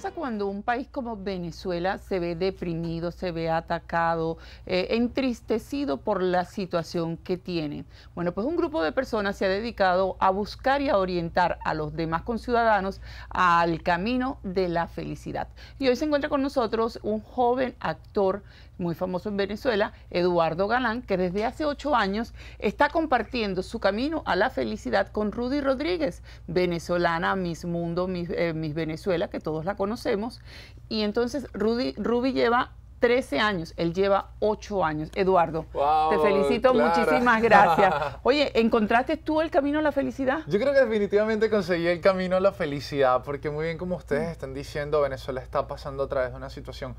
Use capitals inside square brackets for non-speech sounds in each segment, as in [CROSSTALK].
pasa cuando un país como Venezuela se ve deprimido, se ve atacado, eh, entristecido por la situación que tiene? Bueno, pues un grupo de personas se ha dedicado a buscar y a orientar a los demás conciudadanos al camino de la felicidad. Y hoy se encuentra con nosotros un joven actor muy famoso en Venezuela, Eduardo Galán, que desde hace ocho años está compartiendo su camino a la felicidad con Rudy Rodríguez, venezolana, Miss Mundo, Miss, eh, Venezuela, que todos la conocemos. Y entonces Rudy, lleva 13 años, él lleva ocho años. Eduardo, te felicito, muchísimas gracias. [LAUGHS] Oye, ¿encontraste tú el camino a la felicidad? Yo creo que definitivamente conseguí el camino a la felicidad, porque muy bien como ustedes están diciendo, Venezuela está pasando a través de una situación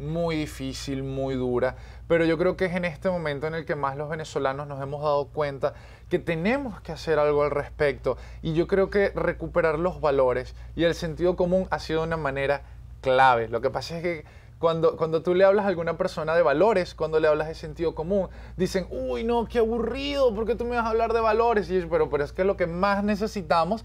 muy difícil, muy dura, pero yo creo que es en este momento en el que más los venezolanos nos hemos dado cuenta que tenemos que hacer algo al respecto y yo creo que recuperar los valores y el sentido común ha sido una manera clave. Lo que pasa es que cuando, cuando, tú le hablas a alguna persona de valores, cuando le hablas de sentido común, dicen, uy, no, qué aburrido, ¿por qué tú me vas a hablar de valores? Y yo, pero, pero es que es lo que más necesitamos,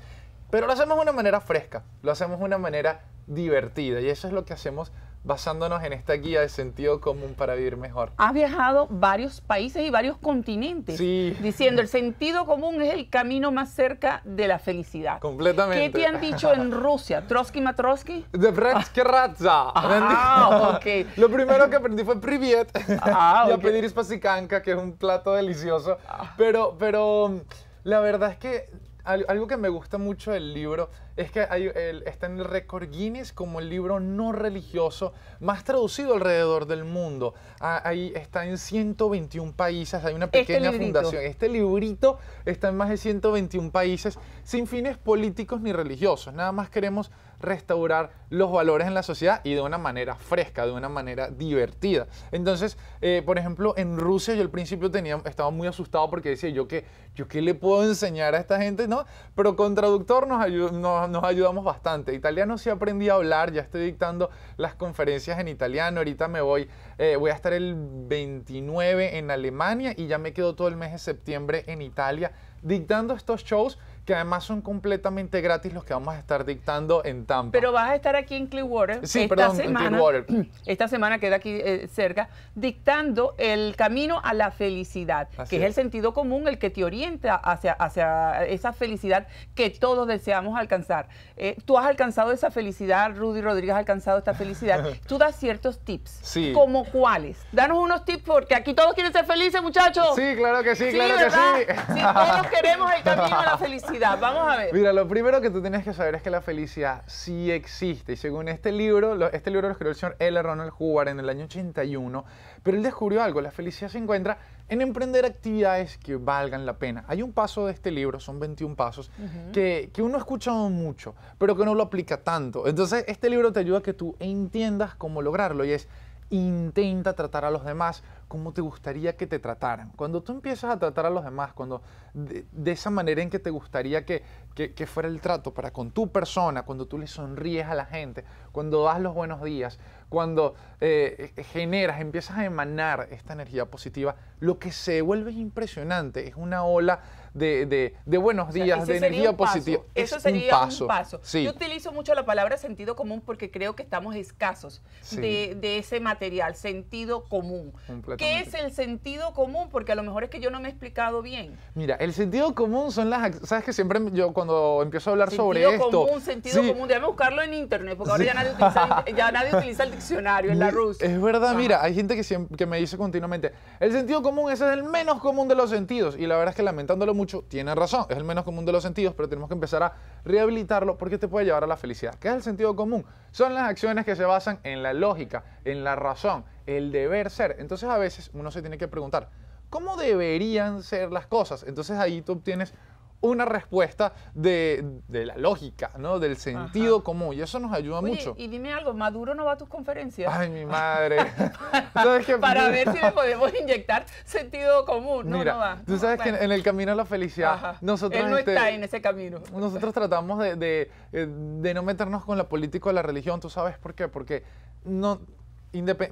pero lo hacemos de una manera fresca, lo hacemos de una manera divertida, y eso es lo que hacemos basándonos en esta guía de sentido común para vivir mejor. Has viajado varios países y varios continentes sí. diciendo el sentido común es el camino más cerca de la felicidad. Completamente. ¿Qué te han dicho en Rusia? ¿Trotsky Matrotsky? De Ratza. Ah, [LAUGHS] Lo primero que aprendí fue priviet ah, [LAUGHS] y a pedir ispacicanca, que es un plato delicioso. Ah. Pero, pero la verdad es que algo que me gusta mucho del libro es que hay, está en el récord Guinness como el libro no religioso más traducido alrededor del mundo. Ah, ahí está en 121 países, hay una este pequeña fundación. Este librito está en más de 121 países sin fines políticos ni religiosos. Nada más queremos restaurar los valores en la sociedad y de una manera fresca, de una manera divertida. Entonces, eh, por ejemplo, en Rusia yo al principio tenía, estaba muy asustado porque decía yo que yo qué le puedo enseñar a esta gente, ¿no? Pero con traductor nos, ayudó, nos, ayudamos bastante. Italiano sí aprendí a hablar, ya estoy dictando las conferencias en italiano, ahorita me voy, eh, voy a estar el 29 en Alemania y ya me quedo todo el mes de septiembre en Italia dictando estos shows que además son completamente gratis los que vamos a estar dictando en Tampa. Pero vas a estar aquí en Clearwater. esta semana, [CLEARS THROAT] Esta semana queda aquí eh, cerca, dictando el camino a la felicidad, que es, el sentido común, el que te orienta hacia, hacia esa felicidad que todos deseamos alcanzar. Eh, tú has alcanzado esa felicidad, Rudy Rodríguez ha alcanzado esta felicidad. [LAUGHS] tú das ciertos tips. Sí. ¿Como cuáles? Danos unos tips porque aquí todos quieren ser felices, muchachos. Sí, claro que sí, claro que sí. Sí, todos [LAUGHS] queremos el camino a la felicidad. Vamos a ver. Mira, lo primero que tú tienes que saber es que la felicidad sí existe. Y según este libro, este libro lo escribió el señor L. Ronald Hoover en el año 81. Pero él descubrió algo. La felicidad se encuentra en emprender actividades que valgan la pena. Hay un paso de este libro, son 21 pasos, que, que, uno ha escuchado mucho, pero que no lo aplica tanto. Entonces, este libro te ayuda a que tú entiendas cómo lograrlo y es intenta tratar a los demás cómo te gustaría que te trataran. Cuando tú empiezas a tratar a los demás, cuando de, esa manera en que te gustaría que, fuera el trato para con tu persona, cuando tú le sonríes a la gente, cuando das los buenos días, cuando eh, eh, generas, empiezas a emanar esta energía positiva, lo que se vuelve impresionante es una ola de, buenos días, de energía positiva. Eso sería un paso. Yo utilizo mucho la palabra sentido común porque creo que estamos escasos de, de, ese material, sentido común. ¿Qué es el sentido común? Porque a lo mejor es que yo no me he explicado bien. Mira, el sentido común son las... ¿Sabes que siempre yo cuando empiezo a hablar sobre eso? esto... Sentido común, sentido común. Déjame buscarlo en internet, porque ahora [LAUGHS] ya, nadie utiliza, el diccionario en la Rusia. Es verdad, mira, hay gente que, siempre, que me dice continuamente, el sentido común ese es el menos común de los sentidos. Y la verdad es que lamentándolo mucho, tiene razón, es el menos común de los sentidos, pero tenemos que empezar a rehabilitarlo porque te puede llevar a la felicidad. ¿Qué es el sentido común? Son las acciones que se basan en la lógica, en la razón, el deber ser. Entonces a veces uno se tiene que preguntar, ¿cómo deberían ser las cosas? Entonces ahí tú obtienes una respuesta de, la lógica, ¿no? Del sentido común. Y eso nos ayuda mucho. Y dime algo, ¿Maduro no va a tus conferencias? Ay, mi madre. [LAUGHS] [LAUGHS] Para ver si le podemos inyectar sentido común. No, no va. Tú sabes que en, el camino a la felicidad, nosotros... Él no este, está en ese camino. Nosotros tratamos de, eh, de no meternos con la política o la religión, ¿tú sabes por qué? Porque no,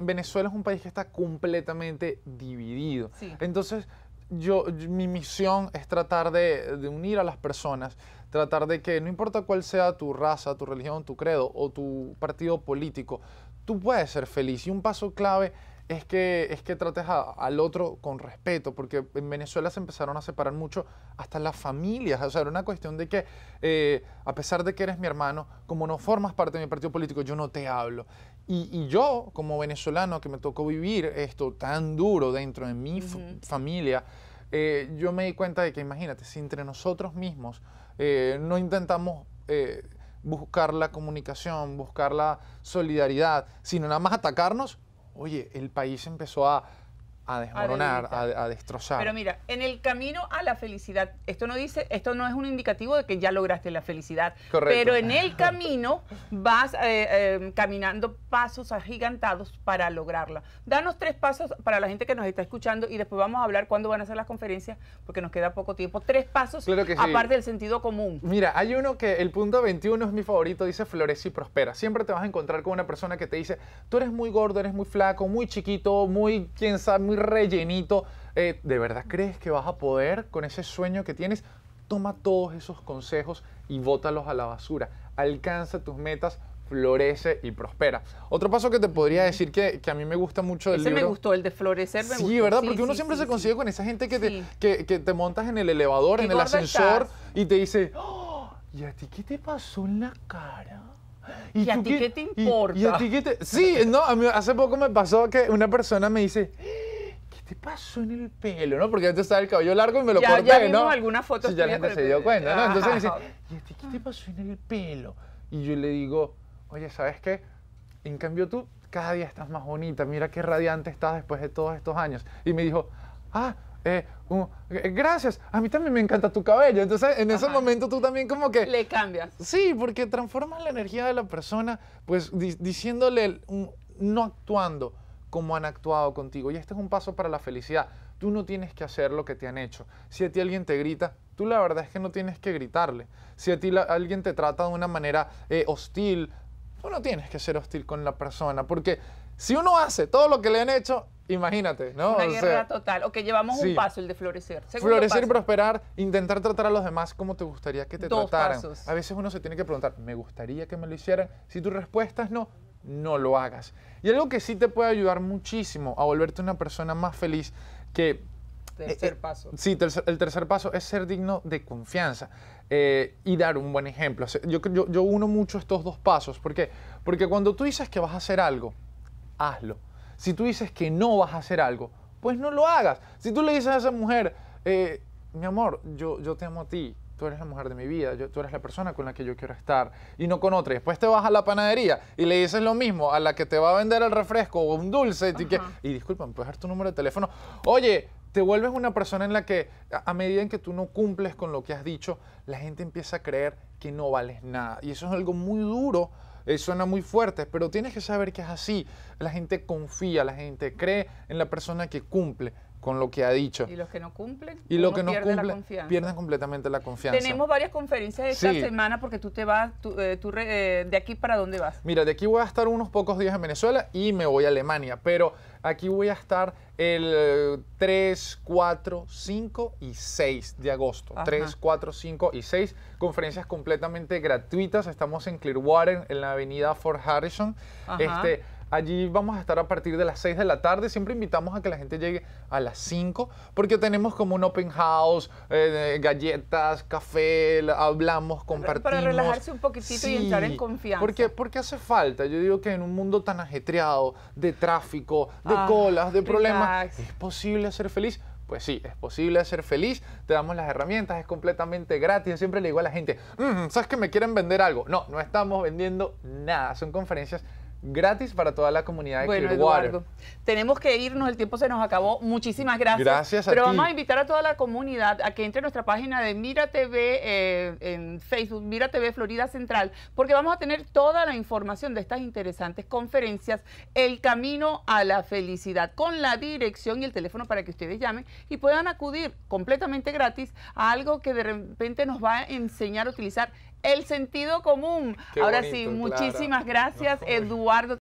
Venezuela es un país que está completamente dividido. Entonces, yo, mi misión es tratar de, unir a las personas, tratar de que no importa cuál sea tu raza, tu religión, tu credo o tu partido político, tú puedes ser feliz. Y un paso clave es que, es que trates al otro con respeto, porque en Venezuela se empezaron a separar mucho hasta las familias. O sea, era una cuestión de que, eh, a pesar de que eres mi hermano, como no formas parte de mi partido político, yo no te hablo. Y, yo, como venezolano, que me tocó vivir esto tan duro dentro de mi familia, eh, yo me di cuenta de que, imagínate, si entre nosotros mismos eh, no intentamos eh, buscar la comunicación, buscar la solidaridad, sino nada más atacarnos, oye, el país empezó a a desmoronar, a, destrozar. Pero mira, en el camino a la felicidad, esto no dice, esto no es un indicativo de que ya lograste la felicidad. Correcto. Pero en el camino vas eh, eh, caminando pasos agigantados para lograrla. Danos tres pasos para la gente que nos está escuchando y después vamos a hablar cuándo van a ser las conferencias, porque nos queda poco tiempo. Tres pasos aparte del sentido común. Mira, hay uno que el punto 21 es mi favorito, dice florece y prospera. Siempre te vas a encontrar con una persona que te dice, tú eres muy gordo, eres muy flaco, muy chiquito, muy quién sabe, muy rellenito. Eh, ¿De verdad crees que vas a poder con ese sueño que tienes? Toma todos esos consejos y bótalos a la basura. Alcanza tus metas, florece y prospera. Otro paso que te podría decir que, a mí me gusta mucho del Ese me gustó, el de florecer me Sí, ¿verdad? Porque uno siempre se consigue con esa gente que te, montas en el elevador, en el ascensor y te dice, ¡Oh! ¿y a ti qué te pasó en la cara? ¿Y, a ti qué, te importa? Sí, no, hace poco me pasó que una persona me dice te pasó en el pelo? ¿no? Porque antes estaba el cabello largo y me lo ya, corté, ya vimos algunas fotos. Sí, ya la se dio cuenta, ¿no? Entonces me dice, qué te pasó en el pelo? Y yo le digo, oye, ¿sabes qué? En cambio tú cada día estás más bonita, mira qué radiante estás después de todos estos años. Y me dijo, ah, eh, eh, gracias, a mí también me encanta tu cabello. Entonces, en ese momento tú también como que... Le cambias. Sí, porque transformas la energía de la persona, pues diciéndole, no actuando, cómo han actuado contigo. Y este es un paso para la felicidad. Tú no tienes que hacer lo que te han hecho. Si a ti alguien te grita, tú la verdad es que no tienes que gritarle. Si a ti alguien te trata de una manera eh, hostil, tú no tienes que ser hostil con la persona. Porque si uno hace todo lo que le han hecho, imagínate, ¿no? Una guerra total. O que llevamos un paso, el de florecer. florecer, y prosperar, intentar tratar a los demás como te gustaría que te trataran. A veces uno se tiene que preguntar, ¿me gustaría que me lo hicieran? Si tu respuesta es no, no lo hagas. Y algo que sí te puede ayudar muchísimo a volverte una persona más feliz que... Tercer eh, paso. sí, el tercer paso es ser digno de confianza eh, y dar un buen ejemplo. Yo, yo, uno mucho estos dos pasos. ¿Por qué? Porque cuando tú dices que vas a hacer algo, hazlo. Si tú dices que no vas a hacer algo, pues no lo hagas. Si tú le dices a esa mujer, eh, mi amor, yo, yo te amo a ti, tú eres la mujer de mi vida, tú eres la persona con la que yo quiero estar y no con otra. Y después te vas a la panadería y le dices lo mismo a la que te va a vender el refresco o un dulce y, que, y disculpa, ¿me puedes dar tu número de teléfono? Oye, te vuelves una persona en la que a, medida en que tú no cumples con lo que has dicho, la gente empieza a creer que no vales nada. Y eso es algo muy duro. Eh, suena muy fuerte, pero tienes que saber que es así. La gente confía, la gente cree en la persona que cumple con lo que ha dicho. Y los que no cumplen, y lo que no pierden completamente la confianza. Tenemos varias conferencias esta semana porque tú te vas, tú, eh, eh, de aquí para dónde vas. Mira, de aquí voy a estar unos pocos días en Venezuela y me voy a Alemania, pero aquí voy a estar el 3, 4, 5 y 6 de agosto. 3, 4, 5 y 6 conferencias completamente gratuitas. Estamos en Clearwater, en la avenida Fort Harrison. Este, Allí vamos a estar a partir de las 6 de la tarde. Siempre invitamos a que la gente llegue a las 5 porque tenemos como un open house, eh, galletas, café, hablamos, compartimos. Para relajarse un poquitito y entrar en confianza. Porque, porque hace falta. Yo digo que en un mundo tan ajetreado, de tráfico, de ah, colas, de problemas, es posible ser feliz. Pues sí, es posible ser feliz, te damos las herramientas, es completamente gratis. siempre le digo a la gente, mm, ¿sabes que me quieren vender algo? No, no estamos vendiendo nada, son conferencias gratis para toda la comunidad de bueno, tenemos que irnos, el tiempo se nos acabó. Muchísimas gracias. Gracias a Pero vamos a invitar a toda la comunidad a que entre a nuestra página de Mira TV eh, en Facebook, Mira TV Florida Central, porque vamos a tener toda la información de estas interesantes conferencias, el camino a la felicidad, con la dirección y el teléfono para que ustedes llamen y puedan acudir completamente gratis a algo que de repente nos va a enseñar a utilizar el sentido común. Ahora sí, muchísimas gracias, Eduardo.